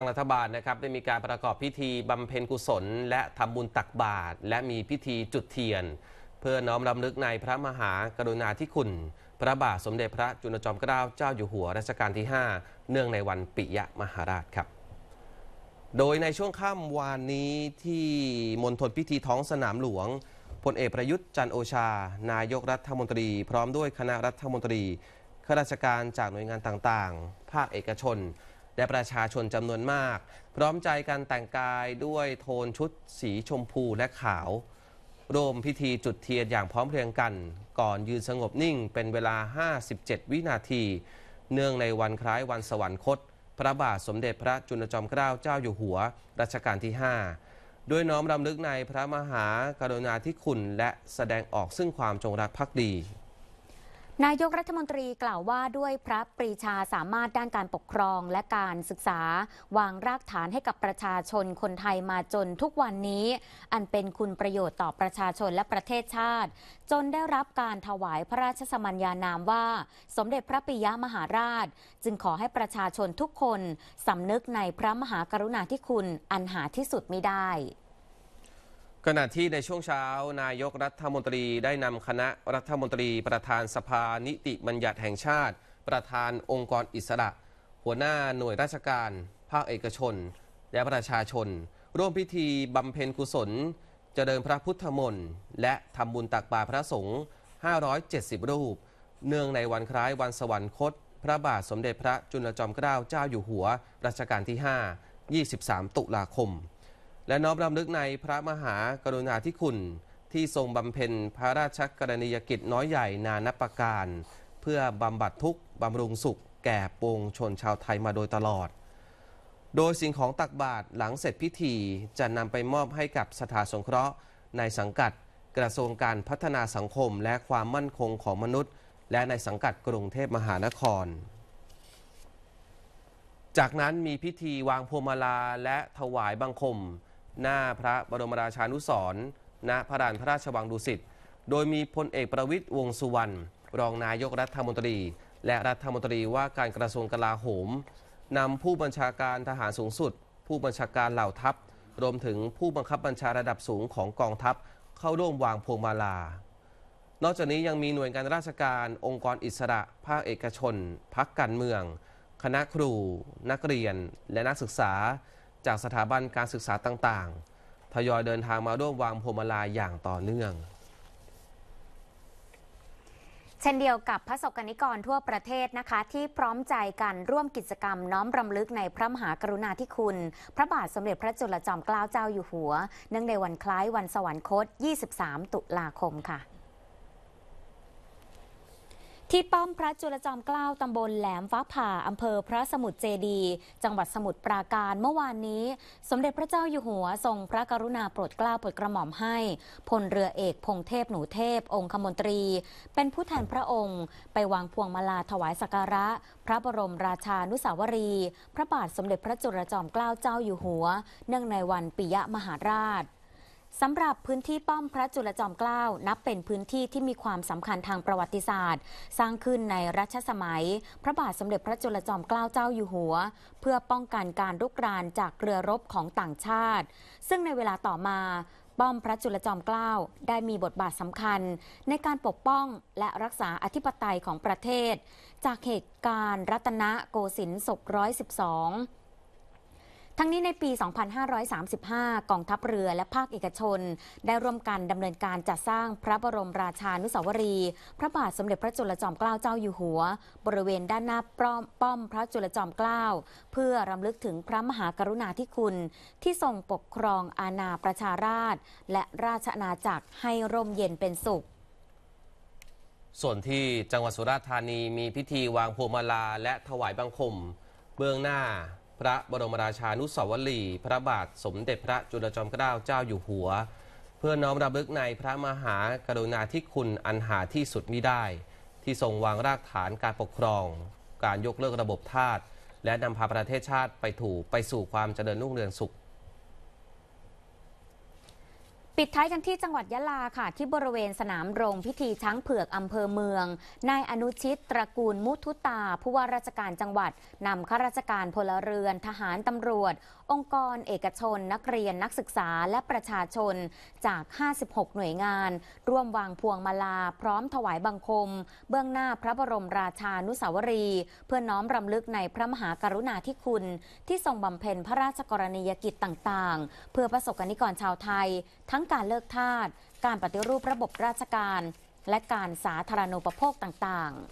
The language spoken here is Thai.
รัฐบาลนะครับ ได้มีการประกอบพิธีบำเพ็ญกุศล และทำบุญตักบาตรและมีพิธีจุดเทียน เพื่อน้อมรำลึกในพระมหากรุณาธิคุณ พระบาทสมเด็จพระจุลจอมเกล้าเจ้าอยู่หัวรัชกาลที่ 5 เนื่องในวันปิยมหาราชครับ โดยในช่วงค่ำวานนี้ที่มณฑลพิธีท้องสนามหลวงพลเอกประยุทธ์จันโอชา นายกรัฐมนตรี พร้อมด้วยคณะรัฐมนตรีข้าราชการจากหน่วยงานต่างๆ ภาคเอกชนและประชาชนจำนวนมาก พร้อมใจกันแต่งกายด้วยโทนชุดสีชมพูและขาวร่วมพิธีจุดเทียนอย่างพร้อมเพรียงกัน ก่อนยืนสงบนิ่งเป็นเวลา 57 วินาที เนื่องในวันคล้ายวันสวรรคต พระบาทสมเด็จพระจุลจอมเกล้าเจ้าอยู่หัวรัชกาลที่ 5 ด้วยน้อมรำลึกในพระมหากรุณาธิคุณและแสดงออกซึ่งความจงรักภักดีนายกรัฐมนตรีกล่าวว่าด้วยพระปรีชาสามารถด้านการปกครองและการศึกษา วางรากฐานให้กับประชาชนคนไทยมาจนทุกวันนี้ อันเป็นคุณประโยชน์ต่อประชาชนและประเทศชาติ จนได้รับการถวายพระราชสมัญญานามว่าสมเด็จพระปิยมหาราช จึงขอให้ประชาชนทุกคน สำนึกในพระมหากรุณาธิคุณอันหาที่สุดมิได้ขณะที่ในช่วงเช้า นายกรัฐมนตรีได้นำคณะรัฐมนตรีประธานสภานิติบัญญัติแห่งชาติ ประธานองค์กรอิสระ หัวหน้าหน่วยราชการ ภาคเอกชน และประชาชน ร่วมพิธีบำเพ็ญกุศล เจริญพระพุทธมนต์และทำบุญตักบาตรพระสงฆ์ 570 รูป เนื่องในวันคล้ายวันสวรรคต พระบาทสมเด็จพระจุลจอมเกล้าเจ้าอยู่หัว รัชกาลที่ 5 23 ตุลาคมและน้อมรำลึกในพระมหากรุณาธิคุณที่ทรงบำเพ็ญพระราชกรณียกิจน้อยใหญ่นานับประการ เพื่อบำบัดทุกข์ บำรุงสุขแก่ปวงชนชาวไทยมาโดยตลอด โดยสิ่งของตักบาตรหลังเสร็จพิธีจะนำไปมอบให้กับสถาสงเคราะห์ในสังกัดกระทรวงการพัฒนาสังคมและความมั่นคงของมนุษย์ และในสังกัดกรุงเทพมหานคร จากนั้นมีพิธีวางพวงมาลาและถวายบังคมหน้าพระบรมราชานุสรณ์ณพระดานพระราชวังดุสิต โดยมีพลเอกประวิตยวงสุวรรณรองนายกรัฐมนตรีและรัฐมนตรีว่าการกระทรวงกลาโหมนำผู้บัญชาการทหารสูงสุด ผู้บัญชาการเหล่าทัพ รวมถึงผู้บังคับบัญชาระดับสูงของกองทัพเข้าร่วมวางพวงมาลา นอกจากนี้ยังมีหน่วยงานราชการองค์กรอิสระภาคเอกชนพักการเมือง คณะครู นักเรียนและนักศึกษาจากสถาบันการศึกษาต่างๆ ทยอยเดินทางมาร่วมวางพวงมาลาอย่างต่อเนื่อง เช่นเดียวกับพระศกนิกรทั่วประเทศนะคะ ที่พร้อมใจกันร่วมกิจกรรมน้อมรำลึกในพระมหากรุณาธิคุณ พระบาทสมเด็จพระจุลจอมเกล้าเจ้าอยู่หัวเนื่องในวันคล้ายวันสวรรคต 23 ตุลาคมค่ะที่ป้อมพระจุลจอมเกล้าตำบลแหลมฟ้าผ่า อำเภอพระสมุทรเจดี จังหวัดสมุทรปราการเมื่อวานนี้ สมเด็จพระเจ้าอยู่หัว ทรงพระกรุณาโปรดเกล้าโปรดกระหม่อมให้พลเรือเอกพงเทพหนูเทพองคมนตรี เป็นผู้แทนพระองค์ไปวางพวงมาลาถวายสักการะ พระบรมราชา นุสาวรี พระบาทสมเด็จพระจุลจอมเกล้าเจ้าอยู่หัว เนื่องในวันปิยมหาราชสำหรับพื้นที่ป้อมพระจุลจอมเกล้านับเป็นพื้นที่ที่มีความสำคัญทางประวัติศาสตร์ สร้างขึ้นในรัชสมัย พระบาทสมเด็จพระจุลจอมเกล้าเจ้าอยู่หัว เพื่อป้องกันการรุกรานจากเรือรบของต่างชาติ ซึ่งในเวลาต่อมาป้อมพระจุลจอมเกล้าได้มีบทบาทสำคัญ ในการปกป้องและรักษาอธิปไตยของประเทศ จากเหตุการณ์ รัตนโกสินทร์ศกร้อยสิบสองทั้งนี้ในปี 2535 กองทัพเรือและภาคเอกชน ได้ร่วมกันดำเนินการจัดสร้างพระบรมราชานุสาวรี พระบาทสมเด็จพระจุลจอมเกล้าเจ้าอยู่หัว บริเวณด้านหน้าป้อมป้อมพระจุลจอมเกล้าเพื่อรำลึกถึงพระมหากรุณาธิคุณ ที่ทรงปกครองอาณาประชาราช และราชอาณาจักรให้ร่มเย็นเป็นสุข ส่วนที่จังหวัดสุราษฎร์ธานีมีพิธีวางพวงมาลาและถวายบังคม เบื้องหน้าพระบรมราชานุสาวรีย์พระบาทสมเด็จพระจุลจอมเกล้าเจ้าอยู่หัว เพื่อน้อมรำลึกในพระมหากรุณาธิคุณอันหาที่สุดมิได้ ที่ทรงวางรากฐานการปกครองการยกเลิกระบบทาสและนำพาประเทศชาติไปถูกไปสู่ความเจริญรุ่งเรืองสุขปิดท้ายกันที่จังหวัดยะลาค่ะที่บริเวณสนามโรง พิธีช้างเผือกอำเภอเมือง นายอนุชิตตระกูลมุทุตา ผู้ว่าราชการจังหวัดนำข้าราชการพลเรือน ทหารตำรวจ องค์กร เอกชนนักเรียนนักศึกษาและประชาชนจาก 56 หน่วยงาน ร่วมวางพวงมาลา พร้อมถวายบังคม เบื้องหน้าพระบรมราชานุสาวรี เพื่อน้อมรำลึกในพระมหากรุณาธิคุณ ที่ทรงบำเพ็ญพระราชกรณียกิจต่างๆ เพื่อประสบกนิกรชาวไทยทั้งการเลิกทาส การปฏิรูประบบราชการ และการสาธารณูปโภคต่างๆ